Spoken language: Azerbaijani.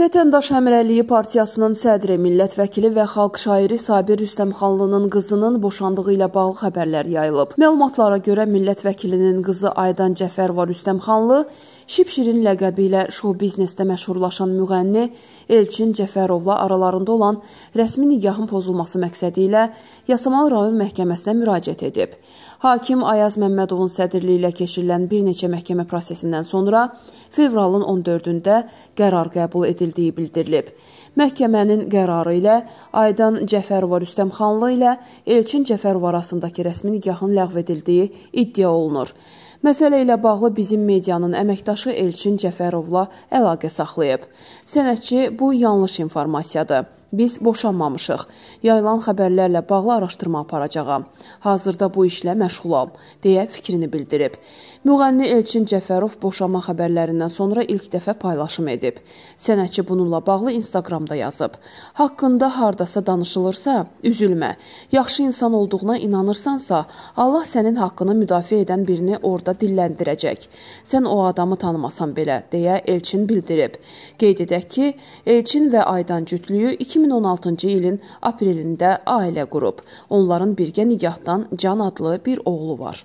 Vətəndaş Həmrəliyi Partiyasının sədri, millət vəkili və xalq şairi Sabir Rüstəmxanlının qızının boşandığı ilə bağlı xəbərlər yayılıb. Məlumatlara görə millət vəkilinin qızı Aydan Cəfərova Rüstəmxanlı Şipşirin ləqəbi ilə şou biznesdə məşhurlaşan müğənni Elçin Cəfərovla aralarında olan rəsmi nigahın pozulması məqsədi ilə Yasamal rayon məhkəməsinə müraciət edib. Hakim Ayaz Məmmədovun sədrliyi ilə keçirilən bir neçə məhkəmə prosesindən sonra fevralın 14-də qərar qəbul edilib edildiyi bildirilib. Məhkəmənin qərarı ilə Aydan Cəfərova Rüstəmxanlı ilə Elçin Cəfərov arasındakı rəsmi nikahın ləğv edildiyi iddia olunur. Məsələ ilə bağlı bizim medianın əməkdaşı Elçin Cəfərovla əlaqə saxlayıb. Sənətçi bu yanlış informasiyadır. Biz boşanmamışıq. Yayılan xəbərlərlə bağlı araşdırma aparacağam. Hazırda bu işlə məşğulam, deyə fikrini bildirib. Müğənni Elçin Cəfərov boşanma xəbərlərindən sonra ilk dəfə paylaşım edib. Sənətçi bununla bağlı Instagramda yazıb. Haqqında hardasa danışılırsa, üzülmə. Yaxşı insan olduğuna inanırsansa, Allah sənin haqqını müdafiə edən birini orada mövzuda dilləndirəcək. Sən o adamı tanımasan belə, deyə Elçin bildirib. Qeyd edək ki, Elçin və Aydan cütlüyü 2016-cı ilin aprelində ailə qurub. Onların birgə nigahdan Can adlı bir oğlu var.